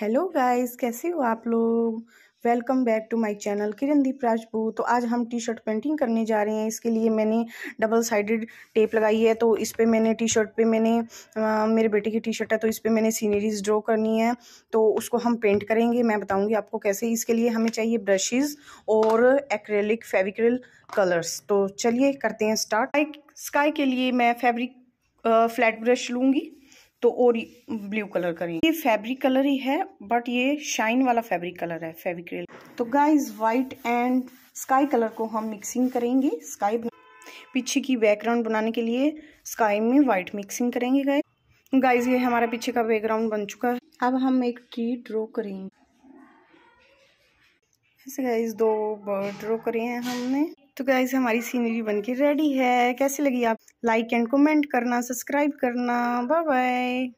hello guys कैसे हो आप लोग welcome back to my channel Kirandeep राजपू तो आज हम टी शर्ट पेंटिंग करने जा रहे हैं इसके लिए मैंने डबल साइडेड टेप लगाई है तो इस पर मैंने टी शर्ट पे मैंने आ, मेरे बेटे की टी शर्ट है तो इस पर मैंने सीनरीज ड्रॉ करनी है तो उसको हम पेंट करेंगे मैं बताऊंगी आपको कैसे इसके लिए हमें चाहिए ब्रशेज़ और एक्रेलिक फेविक्रिल कलर्स तो चलिए करते हैं स्टार्ट स्काई के लिए मैं फेबरिक फ्लैट ब्रश लूँगी तो और ब्लू कलर करेंगे ये फैब्रिक कलर ही है बट ये शाइन वाला फैब्रिक कलर है फेविक्रिल तो guys white and sky colour को हम मिक्सिंग करेंगे स्काई पीछे की बैकग्राउंड बनाने के लिए स्काई में व्हाइट मिक्सिंग करेंगे गाइज गाइज ये हमारा पीछे का बैकग्राउंड बन चुका है अब हम एक ट्री ड्रॉ करेंगे ऐसे गाइज दो बर्ड ड्रॉ करे हैं हमने तो गाइज हमारी सीनरी बन के रेडी है कैसी लगी आप लाइक एंड कमेंट करना सब्सक्राइब करना बाय बाय